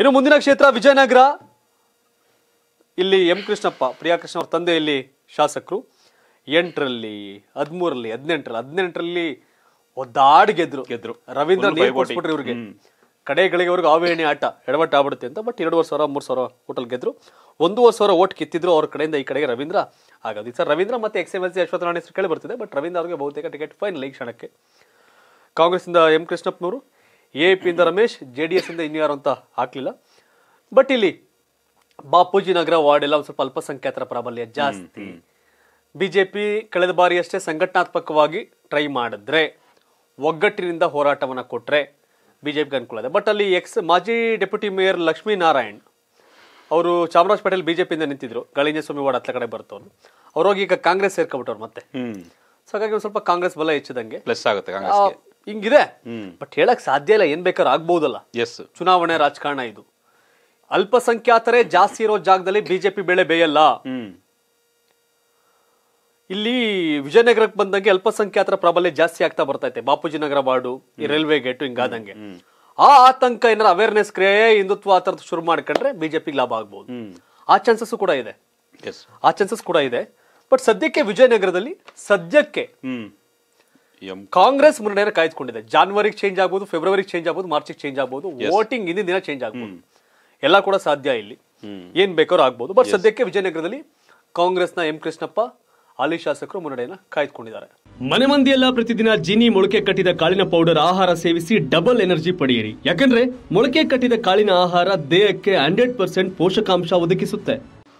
ಇನ್ನು ಮುಂದಿನ ಕ್ಷೇತ್ರ ವಿಜಯನಗರ ಇಲ್ಲಿ ಎಂ ಕೃಷ್ಣಪ್ಪ ಪ್ರಿಯಾ ಕೃಷ್ಣ ಅವ್ರ ತಂದೆ ಇಲ್ಲಿ ಶಾಸಕರು ಎಂಟರಲ್ಲಿ ಹದಿಮೂರಲ್ಲಿ ಹದಿನೆಂಟರಲ್ಲಿ ಹದಿನೆಂಟರಲ್ಲಿ ಒದ್ದಾಡ್ ಗೆದ್ರು ಗೆದ್ರು ರವೀಂದ್ರ ನೀರು ಇವ್ರಿಗೆ ಕಡೆ ಗಳಿಗೆವರೆಗೂ ಆವೇಣಿ ಆಟ ಎಡವಟ್ಟ ಆಗ್ಬಿಡುತ್ತೆ ಅಂತ ಬಟ್ ಎರಡುವರೆ ಸಾವಿರ ಮೂರು ಸಾವಿರ ಹೋಟಲ್ ಗೆದ್ರು ಒಂದೂವರೆ ಸಾವಿರ ಓಟ್ ಕಿತ್ತಿದ್ರು ಅವ್ರ ಕಡೆಯಿಂದ ಈ ಕಡೆಗೆ ರವೀಂದ್ರ ಆಗೋದು ಸರ್ ರವೀಂದ್ರ ಮತ್ತೆ ex M L C Ashwath ಹೆಸರು ಕೇಳಿ ಬರ್ತಿದೆ ಬಟ್ ರವೀಂದ್ರ ಅವರಿಗೆ ಬಹುತೇಕ ಟಿಕೆಟ್ ಫೈನಲ್ ಈ ಕ್ಷಣಕ್ಕೆ ಇಂದ ಎಂ ಕೃಷ್ಣಪ್ಪನವರು ಎ ಪಿಯಿಂದ ರಮೇಶ್ ಜೆ ಡಿ ಎಸ್ ಇಂದ ಯಾರು ಅಂತ ಹಾಕ್ಲಿಲ್ಲ ಬಟ್ ಇಲ್ಲಿ ಬಾಪೂಜಿ ನಗರ ವಾರ್ಡ್ ಎಲ್ಲ ಒಂದು ಸ್ವಲ್ಪ ಅಲ್ಪಸಂಖ್ಯಾತರ ಪ್ರಾಬಲ್ಯ ಜಾಸ್ತಿ ಬಿಜೆಪಿ ಕಳೆದ ಬಾರಿಯಷ್ಟೇ ಸಂಘಟನಾತ್ಮಕವಾಗಿ ಟ್ರೈ ಮಾಡಿದ್ರೆ ಒಗ್ಗಟ್ಟಿನಿಂದ ಹೋರಾಟವನ್ನು ಕೊಟ್ಟರೆ ಬಿಜೆಪಿಗೆ ಅನುಕೂಲ ಇದೆ ಬಟ್ ಅಲ್ಲಿ ಎಕ್ಸ್ ಮಾಜಿ ಡೆಪ್ಯೂಟಿ ಮೇಯರ್ ನಾರಾಯಣ್ ಅವರು ಚಾಮರಾಜ್ ಪಟೇಲ್ ಬಿಜೆಪಿಯಿಂದ ನಿಂತಿದ್ರು ಗಳಿಂಜ ಸ್ವಾಮಿ ವಾರ್ಡ್ ಹತ್ತ ಕಡೆ ಬರ್ತವ್ರು ಅವ್ರು ಹೋಗಿ ಈಗ ಕಾಂಗ್ರೆಸ್ ಸೇರ್ಕೊಬಿಟ್ಟವ್ರು ಮತ್ತೆ ಸೊ ಹಾಗಾಗಿ ಸ್ವಲ್ಪ ಕಾಂಗ್ರೆಸ್ ಬಲ ಹೆಚ್ಚಿದಂಗೆ ಪ್ಲಸ್ ಆಗುತ್ತೆ ಹಿಂಗಿದೆ ಬಟ್ ಹೇಳಕ್ ಸಾಧ್ಯ ಇಲ್ಲ ಏನ್ ಬೇಕಾದ್ರೂ ಆಗ್ಬಹುದಲ್ಲ ಎಸ್ ಚುನಾವಣೆ ರಾಜಕಾರಣ ಇದು ಅಲ್ಪಸಂಖ್ಯಾತರೇ ಜಾಸ್ತಿ ಇರೋ ಜಾಗದಲ್ಲಿ ಬಿಜೆಪಿ ಬೆಳೆ ಬೇಯಲ್ಲ ಇಲ್ಲಿ ವಿಜಯನಗರಕ್ಕೆ ಬಂದಂಗೆ ಅಲ್ಪಸಂಖ್ಯಾತರ ಪ್ರಾಬಲ್ಯ ಜಾಸ್ತಿ ಆಗ್ತಾ ಬರ್ತೈತೆ ಬಾಪೂಜಿ ನಗರ ವಾರ್ಡು ಈ ರೈಲ್ವೆ ಗೇಟು ಹಿಂಗಾದಂಗೆ ಆ ಆತಂಕ ಏನಾರ ಅವೇರ್ನೆಸ್ ಕ್ರಿಯೆ ಹಿಂದುತ್ವ ಆ ತರದ್ದು ಶುರು ಮಾಡ್ಕೊಂಡ್ರೆ ಬಿಜೆಪಿಗೆ ಲಾಭ ಆಗ್ಬೋದು ಆ ಚಾನ್ಸಸ್ ಕೂಡ ಇದೆ ಆ ಚಾನ್ಸಸ್ ಕೂಡ ಇದೆ ಬಟ್ ಸದ್ಯಕ್ಕೆ ವಿಜಯನಗರದಲ್ಲಿ ಸದ್ಯಕ್ಕೆ ಕಾಂಗ್ರೆಸ್ ಮುನ್ನಡೆಯನ್ನು ಕಾಯ್ದುಕೊಂಡಿದೆ ಜಾನ್ವರಿಗೆ ಚೇಂಜ್ ಆಗ್ಬೋದು ಫೆಬ್ರವರಿ ಚೇಂಜ್ ಆಗ್ಬೋದು ಮಾರ್ಚ್ ಚೇಂಜ್ ಆಗ್ಬೋದು ವೋಟಿಂಗ್ ಇಂದಿನ ದಿನ ಚೇಂಜ್ ಆಗ್ಬೋದು ಎಲ್ಲ ಕೂಡ ಸಾಧ್ಯ ಇಲ್ಲಿ ಏನ್ ಬೇಕಾದ್ರೂ ಆಗ್ಬೋದು ಬಟ್ ಸದ್ಯಕ್ಕೆ ವಿಜಯನಗರದಲ್ಲಿ ಕಾಂಗ್ರೆಸ್ನ ಎಂ ಕೃಷ್ಣಪ್ಪ ಹಾಲಿ ಶಾಸಕರು ಮುನ್ನಡೆಯನ್ನ ಕಾಯ್ದುಕೊಂಡಿದ್ದಾರೆ ಮನೆ ಮಂದಿಯೆಲ್ಲ ಪ್ರತಿದಿನ ಜೀನಿ ಮೊಳಕೆ ಕಟ್ಟಿದ ಕಾಳಿನ ಪೌಡರ್ ಆಹಾರ ಸೇವಿಸಿ ಡಬಲ್ ಎನರ್ಜಿ ಪಡೆಯಿರಿ ಯಾಕಂದ್ರೆ ಮೊಳಕೆ ಕಟ್ಟಿದ ಕಾಳಿನ ಆಹಾರ ದೇಹಕ್ಕೆ ಹಂಡ್ರೆಡ್ ಪರ್ಸೆಂಟ್ ಪೋಷಕಾಂಶ ಒದಗಿಸುತ್ತೆ